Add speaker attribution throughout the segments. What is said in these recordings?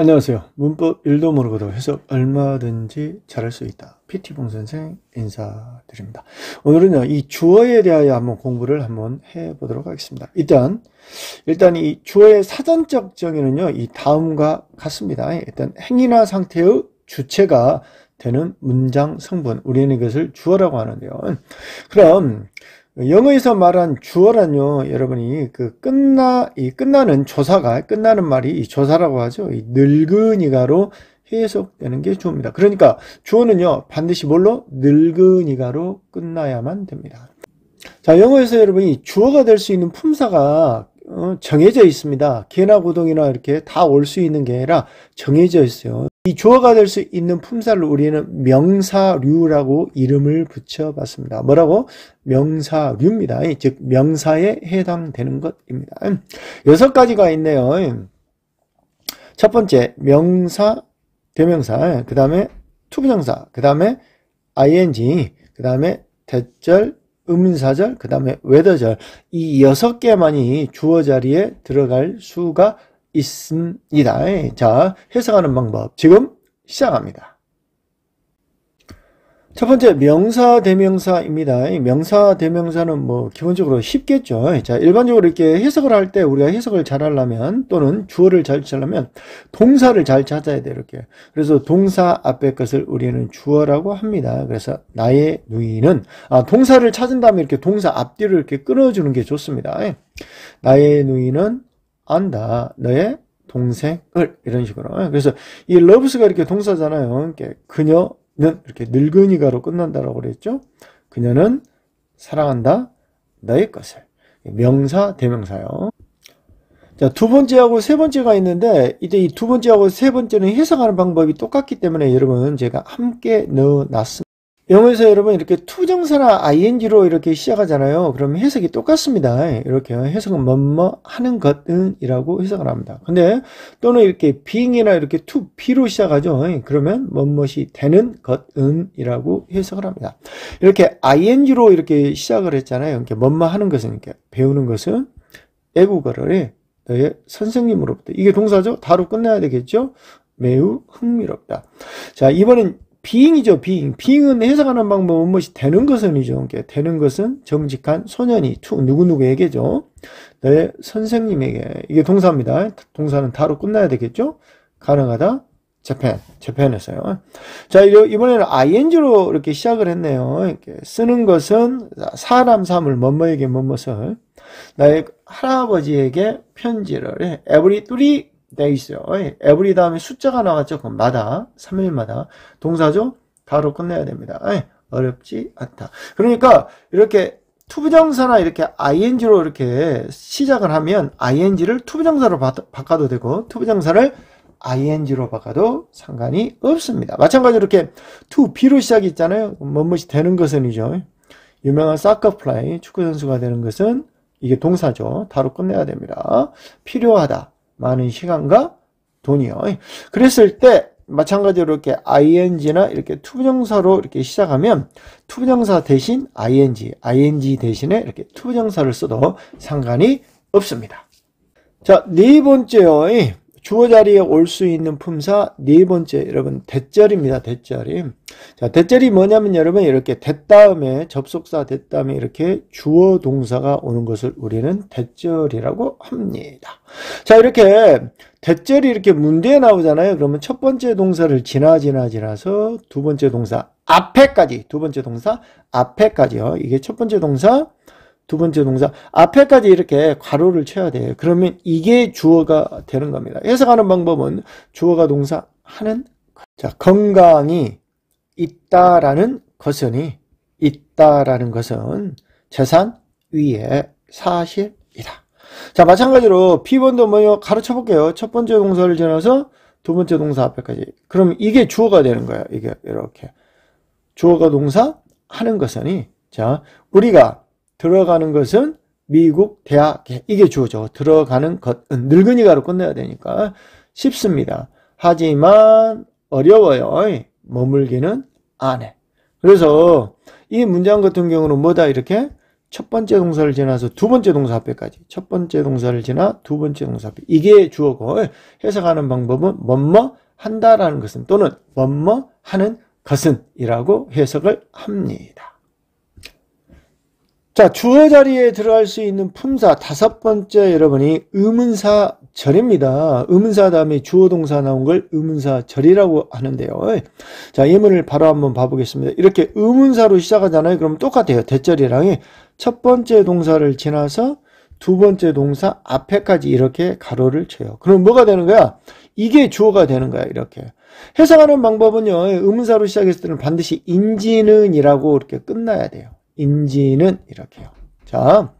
Speaker 1: 안녕하세요. 문법 1도 모르고도 해석 얼마든지 잘할 수 있다. PT봉 선생 인사드립니다. 오늘은요, 이 주어에 대하여 한번 공부를 한번 해보도록 하겠습니다. 일단, 일단 이 주어의 사전적 정의는요, 이 다음과 같습니다. 일단 행위나 상태의 주체가 되는 문장 성분, 우리는 이것을 주어라고 하는데요. 그럼 영어에서 말한 주어란요, 여러분이 그 끝나 이 끝나는 조사가 끝나는 말이 이 조사라고 하죠. 이 늙은이가로 해석되는 게 주어입니다. 그러니까 주어는요 반드시 뭘로 늙은이가로 끝나야만 됩니다. 자 영어에서 여러분이 주어가 될 수 있는 품사가 어, 정해져 있습니다. 개나 고동이나 이렇게 다 올 수 있는 게 아니라 정해져 있어요. 이 주어가 될 수 있는 품사를 우리는 명사류라고 이름을 붙여봤습니다. 뭐라고? 명사류입니다. 즉 명사에 해당되는 것입니다. 여섯 가지가 있네요. 첫 번째 명사, 대명사, 그 다음에 투부정사, 그 다음에 ing, 그 다음에 대절, 음사절, 그 다음에 외더절 이 여섯 개만이 주어 자리에 들어갈 수가 있습니다. 예, 자, 해석하는 방법 지금 시작합니다. 첫 번째 명사 대명사입니다. 명사 대명사는 뭐 기본적으로 쉽겠죠. 예, 자, 일반적으로 이렇게 해석을 할 때 우리가 해석을 잘 하려면 또는 주어를 잘 찾으려면 동사를 잘 찾아야 돼요. 이렇게. 그래서 동사 앞에 것을 우리는 주어라고 합니다. 그래서 나의 누이는 아, 동사를 찾은 다음에 이렇게 동사 앞뒤를 이렇게 끊어 주는 게 좋습니다. 예. 나의 누이는 안다. 너의 동생을 이런 식으로. 예, 그래서 이 러브스가 이렇게 동사잖아요. 이렇게 그녀는 이렇게 늙은이가로 끝난다라고 그랬죠. 그녀는 사랑한다. 너의 것을. 명사 대명사요. 자, 두 번째하고 세 번째가 있는데 이때이두 번째하고 세 번째는 해석하는 방법이 똑같기 때문에 여러분 제가 함께 넣어 놨습니다. 영어에서 여러분 이렇게 투정사나 ing로 이렇게 시작하잖아요. 그럼 해석이 똑같습니다. 이렇게 해석은 뭐뭐 하는 것은이라고 해석을 합니다. 근데 또는 이렇게 being이나 이렇게 to be로 시작하죠. 그러면 뭐뭐이 되는 것은이라고 해석을 합니다. 이렇게 ing로 이렇게 시작을 했잖아요. 이렇게 뭐뭐 하는 것은 이렇게 배우는 것은 애국어를 너의 선생님으로부터 이게 동사죠. 다로 끝나야 되겠죠. 매우 흥미롭다. 자 이번엔 비잉이죠, 비잉. 비잉은 해석하는 방법은 무엇이 되는 것은이죠. 그러니까 되는 것은 정직한 소년이 투 누구누구에게죠. 너의 네, 선생님에게. 이게 동사입니다. 동사는 다로 끝나야 되겠죠? 가능하다. 재팬, 재팬에서요. 자, 이번에는 ing로 이렇게 시작을 했네요. 이렇게 쓰는 것은 사람, 사물, 뭐뭐에게 뭐뭐을. 나의 할아버지에게 편지를 Every three d a y 요 e v e 다음에 숫자가 나왔죠. 그럼 마다, 3일마다. 동사죠? 바로 끝내야 됩니다. 예. 어렵지 않다. 그러니까 이렇게 투부정사나 이렇게 ing로 이렇게 시작을 하면 ing를 투부정사로 바, 꿔도 되고 투부정사를 ing로 바꿔도 상관이 없습니다. 마찬가지로 이렇게 to b로 시작이 있잖아요. 뭐뭇이 되는 것은이죠. 유명한 사커플라이 축구선수가 되는 것은 이게 동사죠. 바로 끝내야 됩니다. 필요하다. 많은 시간과 돈이요. 그랬을 때 마찬가지로 이렇게 ing나 이렇게 투부정사로 이렇게 시작하면 투부정사 대신 ing, ing 대신에 이렇게 투부정사를 써도 상관이 없습니다. 자, 네 번째요. 주어 자리에 올 수 있는 품사 네 번째 여러분 대절입니다. 대절이. 자, 대절이 뭐냐면 여러분 이렇게 됐 다음에 접속사 됐 다음에 이렇게 주어 동사가 오는 것을 우리는 대절이라고 합니다. 자, 이렇게 대절이 이렇게 문제에 나오잖아요. 그러면 첫 번째 동사를 지나 지나 지나서 두 번째 동사 앞에까지 두 번째 동사 앞에까지요. 이게 첫 번째 동사 두 번째 동사 앞에까지 이렇게 괄호를 쳐야 돼요. 그러면 이게 주어가 되는 겁니다. 해석하는 방법은 주어가 동사 하는 자 건강이 있다라는 것은이 있다라는 것은 재산 위에 사실이다. 자 마찬가지로 P번도 뭐요 가르쳐 볼게요. 첫 번째 동사를 지나서 두 번째 동사 앞에까지. 그럼 이게 주어가 되는 거야. 이게 이렇게 주어가 동사 하는 것은이 자 우리가 들어가는 것은 미국 대학 이게 주어져 들어가는 것은 늙은이가로 끝내야 되니까 쉽습니다. 하지만 어려워요. 머물기는 안 해. 그래서 이 문장 같은 경우는 뭐다 이렇게 첫 번째 동사를 지나서 두 번째 동사 앞에까지 첫 번째 동사를 지나 두 번째 동사 앞에 이게 주어고 해석하는 방법은 뭐 뭐 한다라는 것은 또는 뭐 뭐 하는 것은이라고 해석을 합니다. 자, 주어 자리에 들어갈 수 있는 품사 다섯 번째 여러분이 의문사 절입니다. 의문사 다음에 주어 동사 나온 걸 의문사 절이라고 하는데요. 자, 예문을 바로 한번 봐보겠습니다. 이렇게 의문사로 시작하잖아요. 그럼 똑같아요. 대절이랑이 첫 번째 동사를 지나서 두 번째 동사 앞에까지 이렇게 가로를 쳐요. 그럼 뭐가 되는 거야? 이게 주어가 되는 거야, 이렇게. 해석하는 방법은요, 의문사로 시작했을 때는 반드시 인지는이라고 이렇게 끝나야 돼요. 인지는 이렇게요. 자,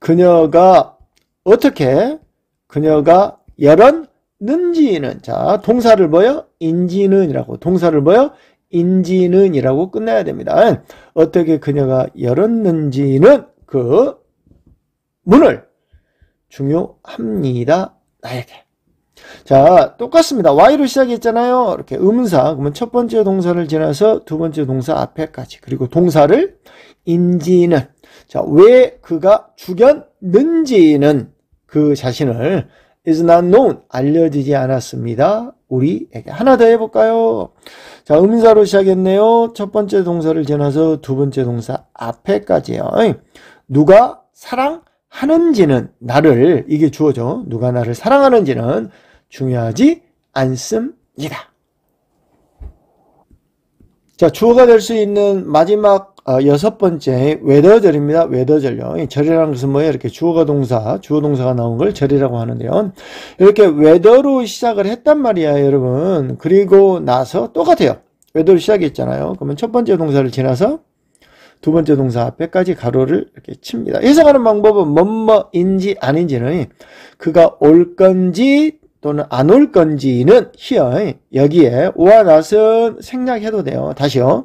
Speaker 1: 그녀가 어떻게 그녀가 열었는지는 자 동사를 뭐요? 인지는이라고 동사를 뭐요? 인지는이라고 끝내야 됩니다. 어떻게 그녀가 열었는지는 그 문을 중요합니다. 나에게. 자 똑같습니다 y로 시작했잖아요 이렇게 음사 그러면 첫 번째 동사를 지나서 두 번째 동사 앞에까지 그리고 동사를 인지는 자 왜 그가 죽였는지는 그 자신을 is not known 알려지지 않았습니다 우리에게 하나 더 해볼까요 자 음사로 시작했네요 첫 번째 동사를 지나서 두 번째 동사 앞에까지요 누가 사랑하는지는 나를 이게 주어져 누가 나를 사랑하는지는 중요하지 않습니다. 자, 주어가 될 수 있는 마지막 어, 여섯 번째 외더절입니다. 외더절요. 절이라는 것은 뭐예요? 이렇게 주어가 동사, 주어 동사가 나온 걸 절이라고 하는데요. 이렇게 외더로 시작을 했단 말이야, 여러분. 그리고 나서 똑같아요. 외더로 시작했잖아요. 그러면 첫 번째 동사를 지나서 두 번째 동사 앞에까지 가로를 이렇게 칩니다. 해석하는 방법은 뭐뭐인지 아닌지는 그가 올 건지 또는 안 올 건지는 h 어 r 여기에 오와 낫은 생략해도 돼요. 다시요.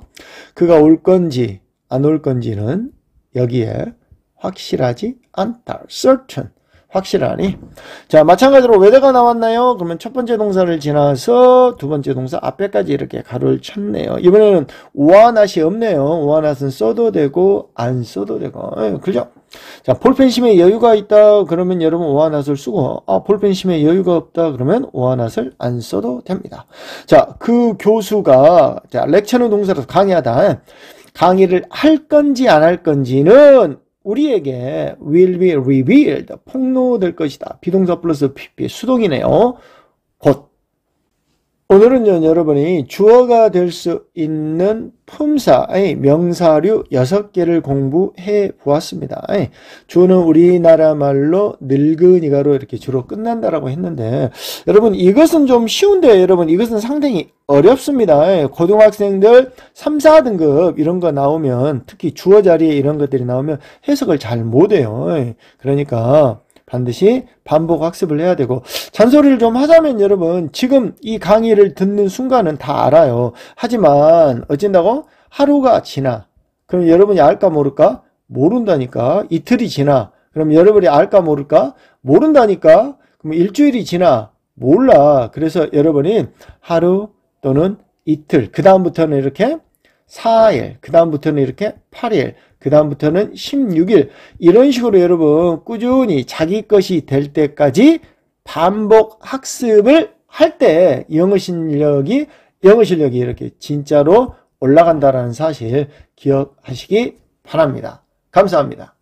Speaker 1: 그가 올 건지 안 올 건지는 여기에 확실하지 않다. certain 확실하니. 자, 마찬가지로 외대가 나왔나요? 그러면 첫 번째 동사를 지나서 두 번째 동사 앞에까지 이렇게 가로를 쳤네요. 이번에는 오아낫이 없네요. 오아낫은 써도 되고 안 써도 되고. 예, 그죠? 자, 볼펜심에 여유가 있다. 그러면 여러분 오아낫을 쓰고 아, 볼펜심에 여유가 없다. 그러면 오아낫을 안 써도 됩니다. 자, 그 교수가 자, 렉처는 동사라서 강의하다. 강의를 할 건지 안 할 건지는 우리에게 will be revealed 폭로될 것이다. 비동사 플러스 PP 수동이네요. 오늘은요, 여러분이 주어가 될 수 있는 품사의 명사류 6개를 공부해 보았습니다. 예, 주어는 우리나라 말로 늙은이가로 이렇게 주로 끝난다라고 했는데, 여러분 이것은 좀 쉬운데, 여러분 이것은 상당히 어렵습니다. 예, 고등학생들 3, 4등급 이런 거 나오면, 특히 주어 자리에 이런 것들이 나오면 해석을 잘 못해요. 예, 그러니까, 반드시 반복 학습을 해야 되고 잔소리를 좀 하자면 여러분 지금 이 강의를 듣는 순간은 다 알아요. 하지만 어쩐다고 하루가 지나 그럼 여러분이 알까 모를까 모른다니까 이틀이 지나 그럼 여러분이 알까 모를까 모른다니까 그럼 일주일이 지나 몰라 그래서 여러분이 하루 또는 이틀 그 다음부터는 이렇게 4일 그 다음부터는 이렇게 8일 그 다음부터는 16일 이런 식으로 여러분 꾸준히 자기 것이 될 때까지 반복 학습을 할 때 영어 실력이 영어 실력이 이렇게 진짜로 올라간다라는 사실 기억하시기 바랍니다. 감사합니다.